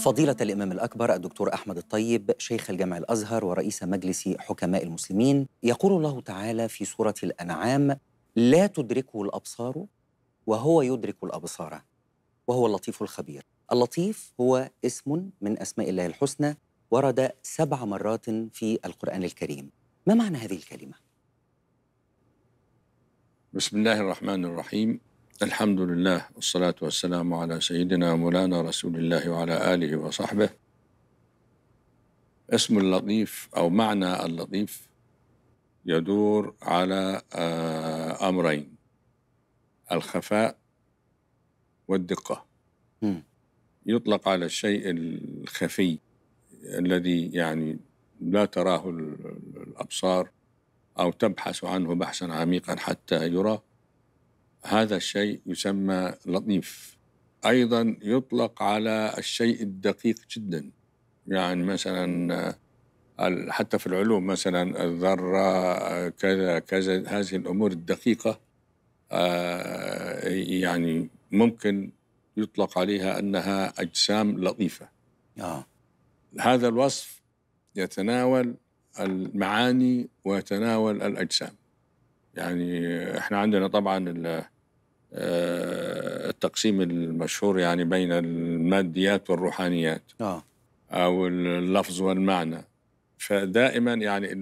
فضيلة الإمام الأكبر الدكتور أحمد الطيب شيخ الجامع الأزهر ورئيس مجلس حكماء المسلمين يقول الله تعالى في سورة الأنعام لا تدركه الأبصار وهو يدرك الأبصار وهو اللطيف الخبير اللطيف هو اسم من أسماء الله الحسنى ورد سبع مرات في القرآن الكريم ما معنى هذه الكلمة؟ بسم الله الرحمن الرحيم الحمد لله والصلاة والسلام على سيدنا مولانا رسول الله وعلى آله وصحبه اسم اللطيف أو معنى اللطيف يدور على آه، أمرين الخفاء والدقة يطلق على الشيء الخفي الذي يعني لا تراه الأبصار أو تبحث عنه بحثا عميقا حتى يرى هذا الشيء يسمى لطيف أيضا يطلق على الشيء الدقيق جدا يعني مثلا حتى في العلوم مثلا الذرة كذا كذا هذه الأمور الدقيقة آه، يعني ممكن يطلق عليها أنها أجسام لطيفة آه. هذا الوصف يتناول المعاني ويتناول الأجسام يعني احنا عندنا طبعا آه، التقسيم المشهور يعني بين الماديات والروحانيات آه. او اللفظ والمعنى فدائما يعني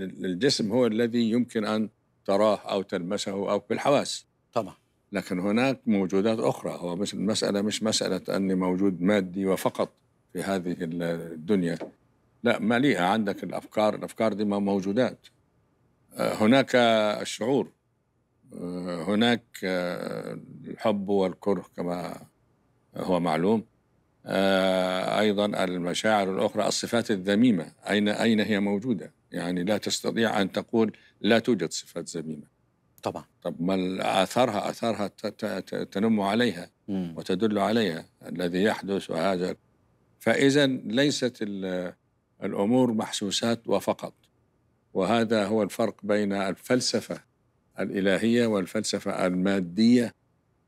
الجسم هو الذي يمكن ان تراه او تلمسه او بالحواس طبعا لكن هناك موجودات اخرى هو مش المساله مش مساله اني موجود مادي وفقط في هذه الدنيا لا مليئه عندك الافكار الافكار دي موجودات هناك الشعور هناك الحب والكره كما هو معلوم ايضا المشاعر الاخرى الصفات الذميمه اين اين هي موجوده يعني لا تستطيع ان تقول لا توجد صفات ذميمه طبعا طب ما اثارها اثارها تنم عليها وتدل عليها الذي يحدث وهذا فاذا ليست الامور محسوسات وفقط وهذا هو الفرق بين الفلسفة الإلهية والفلسفة المادية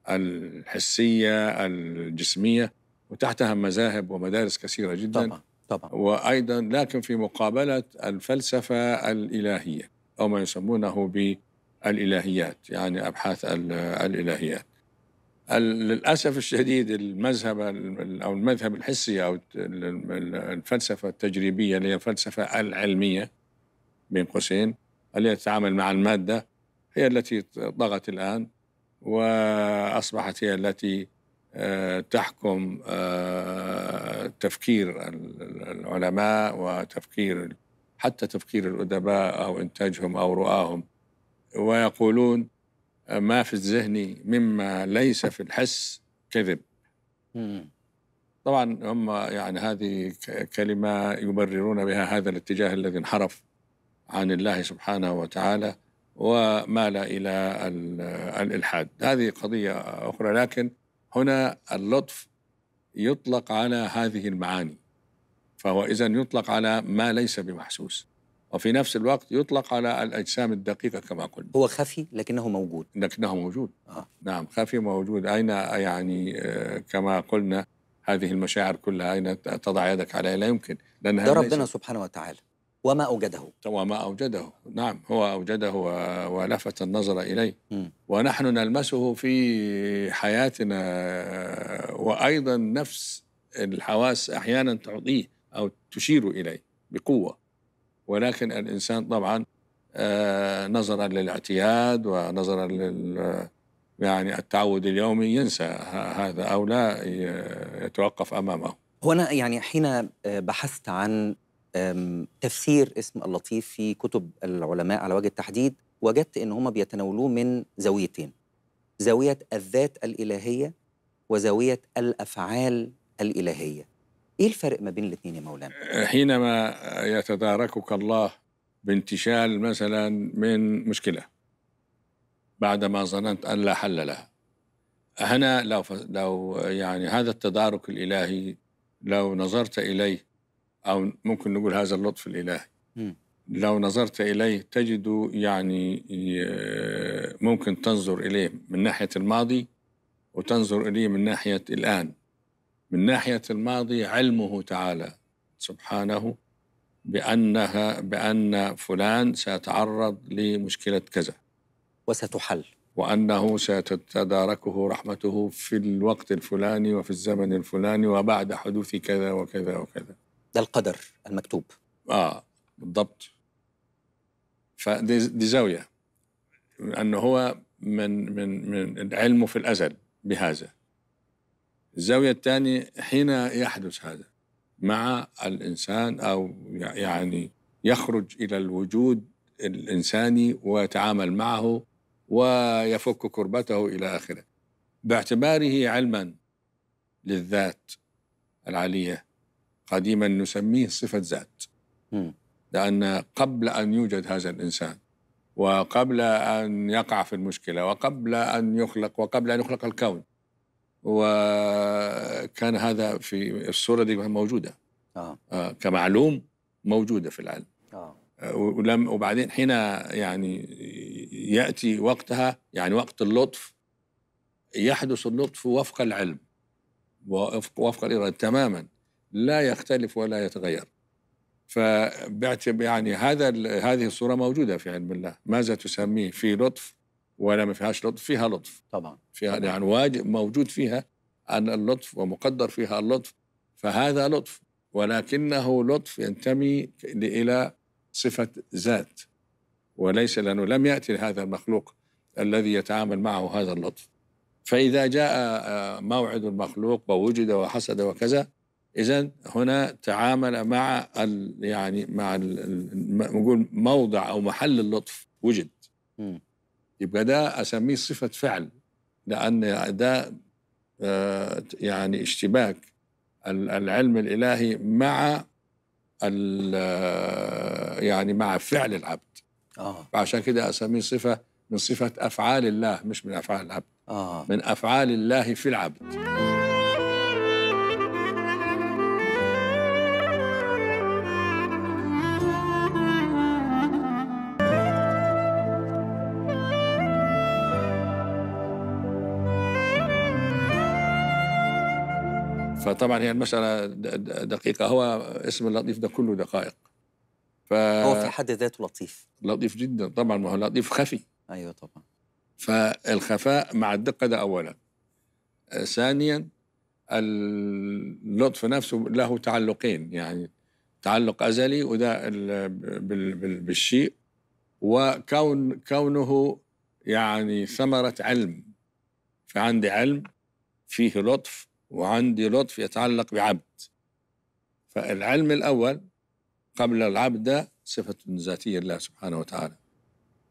الحسية الجسمية وتحتها مذاهب ومدارس كثيرة جدا طبعا طبعا وأيضا لكن في مقابلة الفلسفة الإلهية أو ما يسمونه بالإلهيات يعني أبحاث الإلهيات للأسف الشديد المذهب أو المذهب الحسي أو الفلسفة التجريبية اللي هي الفلسفة العلمية بين قوسين التي تتعامل مع المادة هي التي طغت الآن وأصبحت هي التي آه، تحكم آه، تفكير العلماء وتفكير حتى تفكير الأدباء أو إنتاجهم أو رؤاهم ويقولون آه، ما في الذهن مما ليس في الحس كذب طبعا هم يعني هذه كلمة يبررون بها هذا الاتجاه الذي انحرف عن الله سبحانه وتعالى ومال الى الالحاد هذه قضيه اخرى لكن هنا اللطف يطلق على هذه المعاني فهو اذا يطلق على ما ليس بمحسوس وفي نفس الوقت يطلق على الاجسام الدقيقه كما قلنا هو خفي لكنه موجود لكنه موجود آه. نعم خفي موجود اين يعني آه، كما قلنا هذه المشاعر كلها اين تضع يدك عليها لا يمكن لانها ده ربنا سبحانه وتعالى وما أوجده وما أوجده نعم هو أوجده ولفت النظر إليه م. ونحن نلمسه في حياتنا وأيضا نفس الحواس أحيانا تعطيه أو تشير إليه بقوة ولكن الإنسان طبعا آه، نظرا للاعتياد ونظرا لل يعني التعود اليومي ينسى هذا أو لا يتوقف أمامه هنا يعني حين آه، بحثت عن تفسير اسم اللطيف في كتب العلماء على وجه التحديد وجدت ان هم بيتناولوه من زاويتين زاويه الذات الالهيه وزاويه الافعال الالهيه ايه الفرق ما بين الاثنين يا مولانا حينما يتداركك الله بانتشال مثلا من مشكله بعدما ظننت ان لا حل لها هنا لو لو يعني هذا التدارك الالهي لو نظرت اليه أو ممكن نقول هذا اللطف الإلهي م. لو نظرت إليه تجد يعني ممكن تنظر إليه من ناحية الماضي وتنظر إليه من ناحية الآن من ناحية الماضي علمه تعالى سبحانه بأنها بأن فلان سيتعرض لمشكلة كذا وستحل وأنه ستتداركه رحمته في الوقت الفلاني وفي الزمن الفلاني وبعد حدوث كذا وكذا وكذا ده القدر المكتوب اه بالضبط فدي دي زاويه انه هو من من من علمه في الازل بهذا الزاويه الثانيه حين يحدث هذا مع الانسان او يعني يخرج الى الوجود الانساني ويتعامل معه ويفك كربته الى اخره باعتباره علما للذات العليه قديما نسميه صفة ذات لأن قبل أن يوجد هذا الإنسان وقبل أن يقع في المشكلة وقبل أن يخلق وقبل أن يخلق الكون وكان هذا في الصورة دي موجودة آه. آه كمعلوم موجودة في العلم آه. ولم وبعدين حين يعني يأتي وقتها يعني وقت اللطف يحدث اللطف وفق العلم وفق, وفق الإرادة تماما لا يختلف ولا يتغير فباعتبار يعني هذا هذه الصوره موجوده في علم الله ماذا تسميه في لطف ولا ما فيهاش لطف فيها لطف طبعا فيها طبعا. يعني واجب موجود فيها ان اللطف ومقدر فيها اللطف فهذا لطف ولكنه لطف ينتمي الى صفه ذات وليس لانه لم ياتي لهذا المخلوق الذي يتعامل معه هذا اللطف فاذا جاء آه، موعد المخلوق ووجد وحسد وكذا اذا هنا تعامل مع ال يعني مع نقول موضع او محل اللطف وجد م. يبقى ده اسميه صفه فعل لان ده آه يعني اشتباك العلم الالهي مع آه، يعني مع فعل العبد آه. فعشان كده اسميه صفه من صفه افعال الله مش من افعال العبد آه. من افعال الله في العبد طبعا هي المسألة دقيقة هو اسم اللطيف ده كله دقائق ف... هو في حد ذاته لطيف لطيف جدا طبعا ما هو لطيف خفي أيوة طبعا فالخفاء مع الدقة ده أولا آه، ثانيا اللطف نفسه له تعلقين يعني تعلق أزلي وده بالشيء وكون كونه يعني ثمرة علم فعندي علم فيه لطف وعندي لطف يتعلق بعبد فالعلم الأول قبل العبد ده صفة ذاتية لله سبحانه وتعالى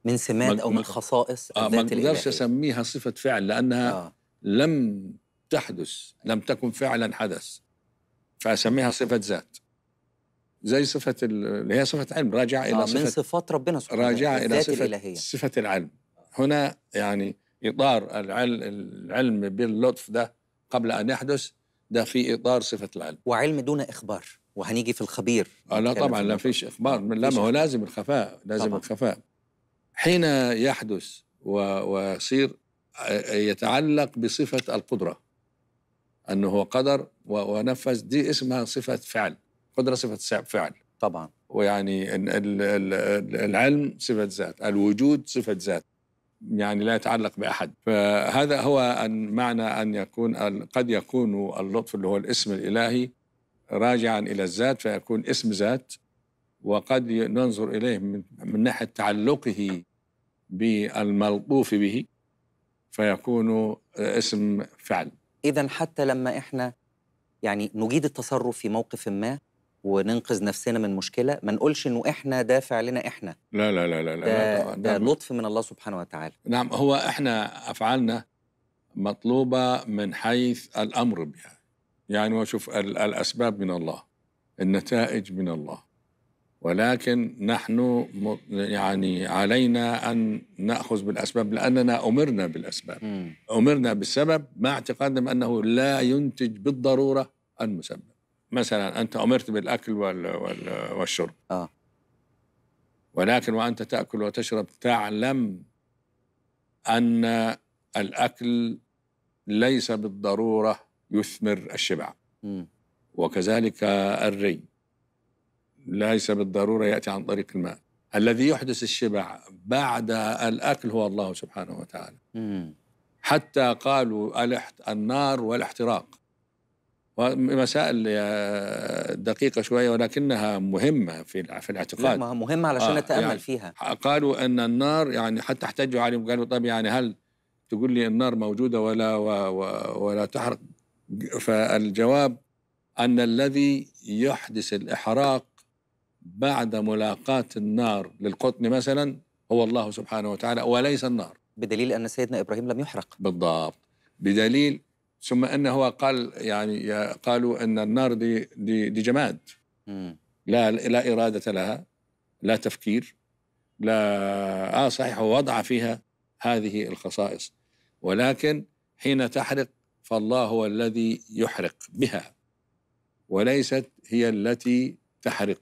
من سمات أو من خصائص آه ما أقدرش أسميها صفة فعل لأنها آه. لم تحدث لم تكن فعلا حدث فأسميها صفة ذات زي صفة اللي هي صفة علم راجعة إلى صفة من صفات ربنا سبحانه راجعة إلى صفة الإلهية. صفة العلم هنا يعني إطار العلم باللطف ده قبل أن يحدث ده في إطار صفة العلم وعلم دون إخبار وهنيجي في الخبير آه لا طبعا لا فيش إخبار لا ما هو لازم الخفاء لازم طبعا. الخفاء حين يحدث ويصير آه، يتعلق بصفة القدرة أنه هو قدر ونفذ دي اسمها صفة فعل قدرة صفة فعل طبعا ويعني العلم صفة ذات الوجود صفة ذات يعني لا يتعلق بأحد فهذا هو أن معنى أن يكون قد يكون اللطف اللي هو الاسم الإلهي راجعا إلى الذات فيكون اسم ذات وقد ننظر إليه من, من ناحية تعلقه بالملطوف به فيكون اسم فعل إذا حتى لما إحنا يعني نجيد التصرف في موقف ما وننقذ نفسنا من مشكله ما نقولش انه احنا ده فعلنا احنا لا لا لا لا لا ده, ده نعم. لطف من الله سبحانه وتعالى نعم هو احنا افعالنا مطلوبه من حيث الامر بها يعني هو شوف الاسباب من الله النتائج من الله ولكن نحن يعني علينا ان ناخذ بالاسباب لاننا امرنا بالاسباب م. امرنا بالسبب مع اعتقادنا بانه لا ينتج بالضروره المسبب مثلا أنت أمرت بالأكل وال وال والشرب آه. ولكن وأنت تأكل وتشرب تعلم أن الأكل ليس بالضرورة يثمر الشبع م. وكذلك الري ليس بالضرورة يأتي عن طريق الماء الذي يحدث الشبع بعد الأكل هو الله سبحانه وتعالى م. حتى قالوا النار والاحتراق مسائل دقيقة شوية ولكنها مهمة في في الاعتقاد لا مهمة علشان آه نتأمل يعني فيها قالوا أن النار يعني حتى احتجوا عليهم قالوا طب يعني هل تقول لي النار موجودة ولا و و ولا تحرق فالجواب أن الذي يحدث الإحراق بعد ملاقاة النار للقطن مثلا هو الله سبحانه وتعالى وليس النار بدليل أن سيدنا إبراهيم لم يحرق بالضبط بدليل ثم انه قال يعني قالوا ان النار دي دي, دي جماد لا لا اراده لها لا تفكير لا اه صحيح هو وضع فيها هذه الخصائص ولكن حين تحرق فالله هو الذي يحرق بها وليست هي التي تحرق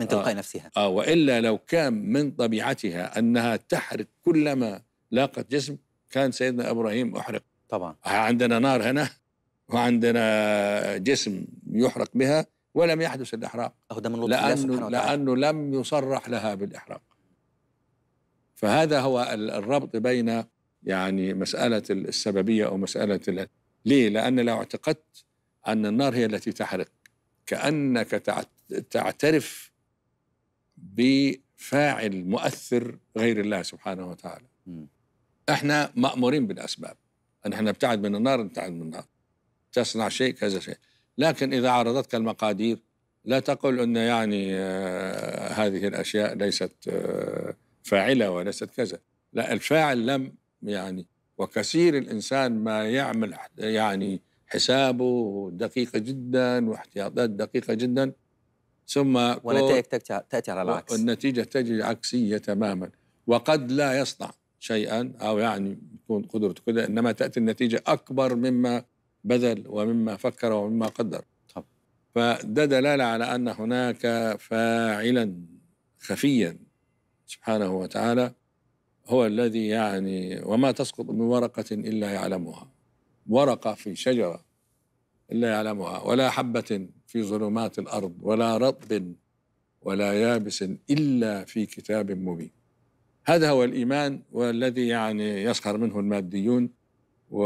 من تلقاء آه نفسها آه وإلا لو كان من طبيعتها أنها تحرق كلما لاقت جسم كان سيدنا إبراهيم أحرق طبعا عندنا نار هنا وعندنا جسم يحرق بها ولم يحدث الإحراق أهو ده من لطف الله لأنه لم يصرح لها بالإحراق فهذا هو الربط بين يعني مسألة السببية أو مسألة ليه؟ لأن لو اعتقدت أن النار هي التي تحرق كأنك تعترف بفاعل مؤثر غير الله سبحانه وتعالى م. احنا مأمورين بالأسباب نحن نبتعد من النار نبتعد من النار تصنع شيء كذا شيء لكن إذا عارضتك المقادير لا تقل أن يعني آه هذه الأشياء ليست آه فاعلة وليست كذا لا الفاعل لم يعني وكثير الإنسان ما يعمل يعني حسابه دقيقة جدا واحتياطات دقيقة جدا ثم والنتائج تأتي على العكس النتيجة تجري عكسية تماما وقد لا يصنع شيئا أو يعني تكون قدرته كده انما تاتي النتيجه اكبر مما بذل ومما فكر ومما قدر طب. فده دلاله على ان هناك فاعلا خفيا سبحانه وتعالى هو الذي يعني وما تسقط من ورقه الا يعلمها ورقه في شجره الا يعلمها ولا حبه في ظلمات الارض ولا رطب ولا يابس الا في كتاب مبين هذا هو الإيمان والذي يعني يسخر منه الماديون و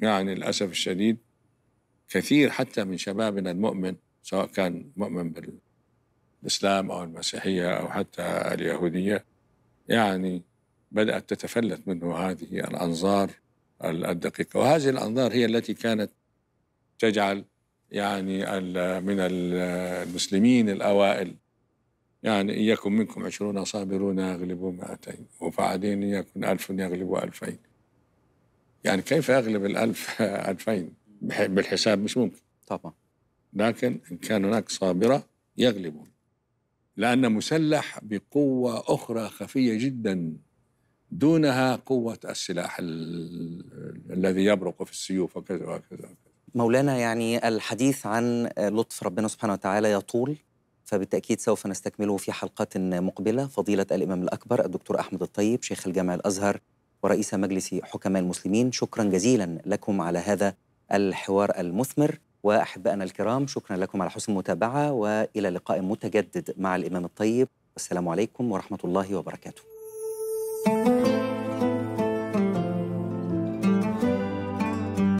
يعني للأسف الشديد كثير حتى من شبابنا المؤمن سواء كان مؤمن بالإسلام أو المسيحية أو حتى اليهودية يعني بدأت تتفلت منه هذه الأنظار الدقيقة وهذه الأنظار هي التي كانت تجعل يعني من المسلمين الأوائل يعني إياكم منكم عشرون صابرون يغلبوا مائتين وفعدين إياكم ألف يغلبوا ألفين يعني كيف يغلب الألف ألفين بالحساب مش ممكن طبعا لكن إن كان هناك صابرة يغلبون لأن مسلح بقوة أخرى خفية جدا دونها قوة السلاح الذي يبرق في السيوف وكذا وكذا مولانا يعني الحديث عن لطف ربنا سبحانه وتعالى يطول فبالتأكيد سوف نستكمله في حلقات مقبلة فضيلة الإمام الأكبر الدكتور أحمد الطيب شيخ الجامع الأزهر ورئيس مجلس حكماء المسلمين شكرا جزيلا لكم على هذا الحوار المثمر وأحبائنا الكرام شكرا لكم على حسن المتابعة وإلى لقاء متجدد مع الإمام الطيب والسلام عليكم ورحمة الله وبركاته